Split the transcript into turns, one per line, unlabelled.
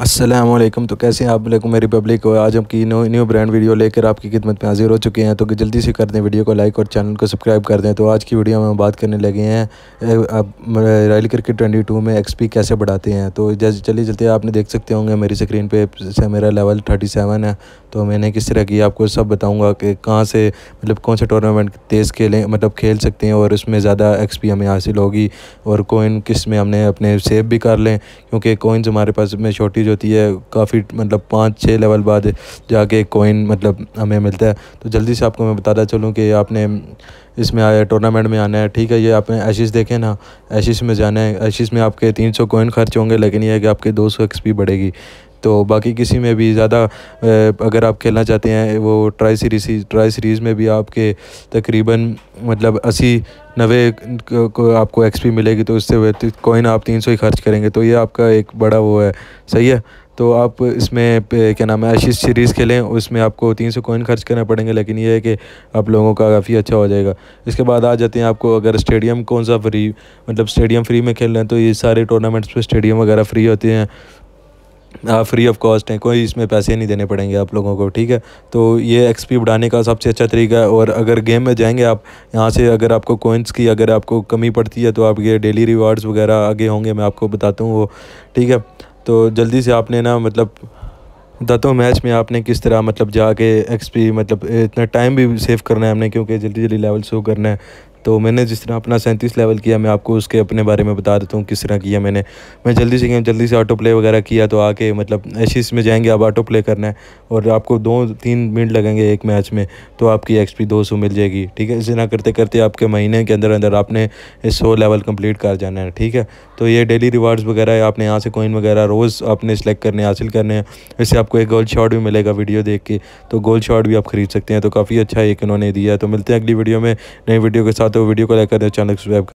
असलम तो कैसे हैं आप लोग मेरी पब्लिक को आज हम की न्यू न्यू ब्रांड वीडियो लेकर आपकी खिदमत में हाजिर हो चुके हैं तो कि जल्दी से कर दें वीडियो को लाइक और चैनल को सब्सक्राइब कर दें तो आज की वीडियो में हम बात करने लगे हैं आप रॉयल क्रिकेट ट्वेंटी टू में एक्सपी कैसे बढ़ाते हैं तो जैसे चलिए चलते आपने देख सकते होंगे मेरी स्क्रीन पर मेरा लेवल थर्टी सेवन है तो मैंने किस तरह की आपको सब बताऊँगा कि कहाँ से मतलब कौन से टूर्नामेंट तेज़ खेलें मतलब खेल सकते हैं और उसमें ज़्यादा एक्सपी हमें हासिल होगी और कोइन किस में हमने अपने सेव भी कर लें क्योंकि कोइंस हमारे पास में शॉर्टेज होती है काफ़ी मतलब पाँच छः लेवल बाद जाके कोइन मतलब हमें मिलता है तो जल्दी से आपको मैं बताता चलूँ कि आपने इसमें आया टूर्नामेंट में आना है ठीक है ये आपने एशिस देखें ना एशिस में जाना है एशिस में आपके तीन सौ कोइन खर्च होंगे लेकिन ये है कि आपके दो सौ एक्सपी बढ़ेगी तो बाकी किसी में भी ज़्यादा अगर आप खेलना चाहते हैं वो ट्राई सीरीज ट्राई सीरीज़ में भी आपके तकरीबन मतलब अस्सी नवे को आपको एक्सपी मिलेगी तो उससे कॉइन तो आप तीन सौ ही खर्च करेंगे तो ये आपका एक बड़ा वो है सही है तो आप इसमें क्या नाम है आशीष सीरीज़ खेलें उसमें आपको तीन सौ कोइन खर्च करना पड़ेंगे लेकिन ये है कि आप लोगों का काफ़ी अच्छा हो जाएगा इसके बाद आ जाते हैं आपको अगर स्टेडियम कौन सा फ्री मतलब स्टेडियम फ्री में खेल रहे हैं तो ये सारे टूर्नामेंट्स पे स्टेडियम वगैरह फ्री होते हैं फ्री ऑफ कॉस्ट है कोई इसमें पैसे नहीं देने पड़ेंगे आप लोगों को ठीक है तो ये एक्सपी बढ़ाने का सबसे अच्छा तरीका है और अगर गेम में जाएंगे आप यहाँ से अगर आपको कोइंस की अगर आपको कमी पड़ती है तो आप ये डेली रिवार्ड्स वगैरह आगे होंगे मैं आपको बताता हूँ वो ठीक है तो जल्दी से आपने ना मतलब दतों मैच में आपने किस तरह मतलब जाके एक्सपी मतलब इतना टाइम भी सेव करना है हमने क्योंकि जल्दी जल्दी लेवल शो करना है तो मैंने जिस तरह अपना सैंतीस लेवल किया मैं आपको उसके अपने बारे में बता देता हूँ किस तरह किया मैंने मैं जल्दी से गेम जल्दी से ऑटो प्ले वगैरह किया तो आके मतलब एशिस में जाएंगे आप ऑटो प्ले करना है और आपको दो तीन मिनट लगेंगे एक मैच में तो आपकी एक्सपी दो सौ मिल जाएगी ठीक है इस तरह करते करते आपके महीने के अंदर अंदर आपने सौ लेवल कम्प्लीट कर जाना है ठीक है तो ये डेली रिवार्ड्स वगैरह आपने यहाँ से कोइन वगैरह रोज़ आपने सेलेक्ट करने हासिल करने हैं इससे आपको एक गोल्ड शॉट भी मिलेगा वीडियो देख के तो गोल्ड शॉट भी आप खरीद सकते हैं तो काफ़ी अच्छा एक इन्होंने दिया है तो मिलते हैं अगली वीडियो में नई वीडियो के साथ वो तो वीडियो को लाइक कर दें चैनल सब्सक्राइब